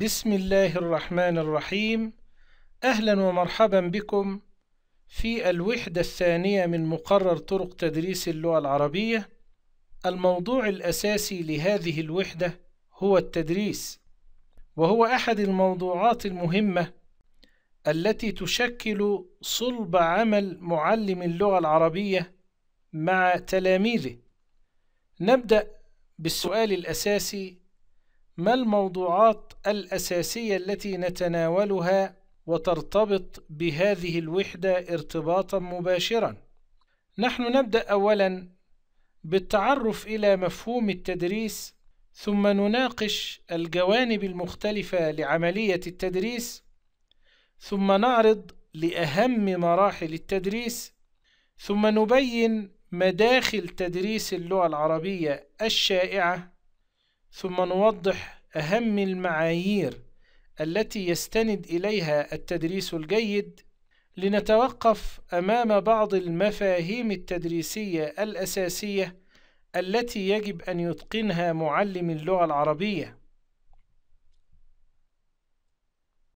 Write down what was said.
بسم الله الرحمن الرحيم أهلا ومرحبا بكم في الوحدة الثانية من مقرر طرق تدريس اللغة العربية الموضوع الأساسي لهذه الوحدة هو التدريس وهو أحد الموضوعات المهمة التي تشكل صلب عمل معلم اللغة العربية مع تلاميذه نبدأ بالسؤال الأساسي ما الموضوعات الأساسية التي نتناولها وترتبط بهذه الوحدة ارتباطا مباشرا نحن نبدأ أولا بالتعرف إلى مفهوم التدريس ثم نناقش الجوانب المختلفة لعملية التدريس ثم نعرض لأهم مراحل التدريس ثم نبين مداخل تدريس اللغة العربية الشائعة ثم نوضح أهم المعايير التي يستند إليها التدريس الجيد لنتوقف أمام بعض المفاهيم التدريسية الأساسية التي يجب أن يتقنها معلم اللغة العربية